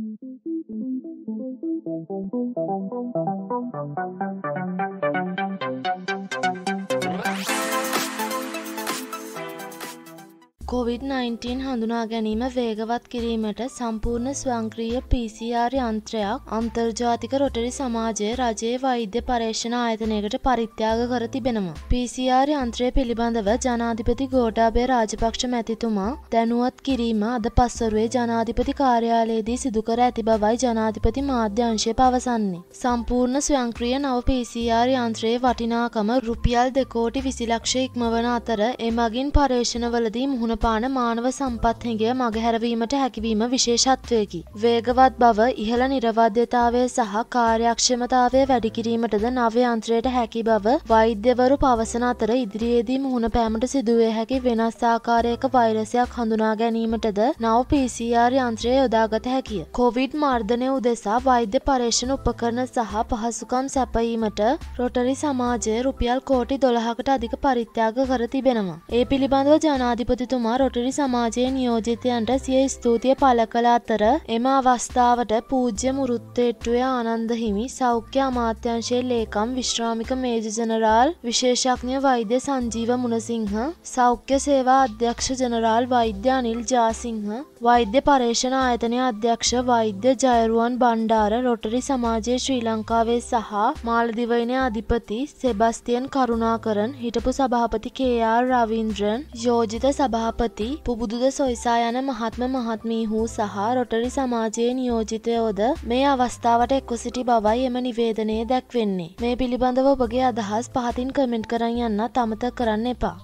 Thank you. COVID-19 හඳුනා ගැනීම වේගවත් කිරීමට සම්පූර්ණ ස්වංක්‍රීය PCR යන්ත්‍රයක් අන්තර්ජාතික රොටරි සමාජය රජයේ වෛද්‍ය පර්ේෂණ ආයතනයකට පරිත්‍යාග කර තිබෙනවා. PCR යන්ත්‍රය පිළිබඳව ජනාධිපති ගෝටාබේ රාජපක්ෂ මැතිතුමා දැනුවත් කිරීම අද පස්සරුවේ ජනාධිපති කාර්යාලයේදී සිදුකර ඇති බවයි ජනාධිපති මාධ්‍යංශය පවසන්නේ. සම්පූර්ණ ස්වංක්‍රිය නව PCR යන්ත්‍රයේ වටිනාකම රුපියල් දෙකෝටි විසිලක්ෂ ඉක්මවන අතර එමගින් පර්ේෂණවලදී මුහුණ බලපාන මානව සම්පත්හිගේ මගහැරවීමට හැකිවීම විශේෂත්වයකි. වේගවත් බව ඉහළ නිරවද්‍යතාවය සහ කාර්යක්ෂමතාවය වැඩිකිරීමටද නවයන්ත්‍රයට හැකි බව වෛද්‍යවරු පවසන අතර ඉදිරියේදී මුහුණ පෑමට සිදුවේ හැකි වෙනස් ආකාරයක වෛරසයක් හඳුනා ගැනීමටද නව PCR යන්ත්‍රය යොදාගත හැකිය. කොවිඩ් මර්ධනය උදෙසා වෛද්‍ය පර්ේෂණ උපකරණ සහ පහසුකම් සැපයීමට රොටරි සමාජය රුපියල් කෝටි දොළහකට අධික පරිත්‍යාග කර තිබෙනවා. ඒ පිළිබඳව ජනාධිපතිතුමා මහත්මයා රොටරි සමාජයේ නියෝජිතයන්ට සිය ස්තුතිය පළ කළ අතර එම අවස්ථාවට පූජ්‍ය මුරුත්තේට්ටුවේ ආනන්ද හිමි සෞඛ්‍ය අමාත්‍යංශයේ ලේකම් විශ්‍රාමික මේජ ජනරාල් විශේෂඥ වෛද්‍ය සංජීව මුණසිංහ සෞඛ්‍ය සේවා අධ්‍යක්ෂ ජනරාල් වෛද්‍ය අනිල් ජාසිංහ වෛද්‍ය පර්ේෂණ ආයතනය අධ්‍යක්ෂ වෛද්‍ය ජයරුවන් බණ්ඩාර රොටරි සමාජයේ ශ්‍රී ලංකාවේ සහ මාලදිවයිනේ අධිපති සෙබස්තියන් කරුණාකරන් හිටපු සභාපති කේ.ආර්. රවීන්ද්‍රන් යෝජිත සභාපති සභාපති පුබුදුද සොයිසා යන මහත්ම මහත්මී හූ සහ රොටරි සමාජයේ නියෝජිතයෝද මේ අවස්ථාවට එක්ව සිටි බවයි එම නිවේදනයේ දැක්වෙන්නේ. මේ පිළිබඳව ඔබගේ අදහස් පහතින් කමෙන්ට් කරන්න යන්න අමතක කරන්න එපා.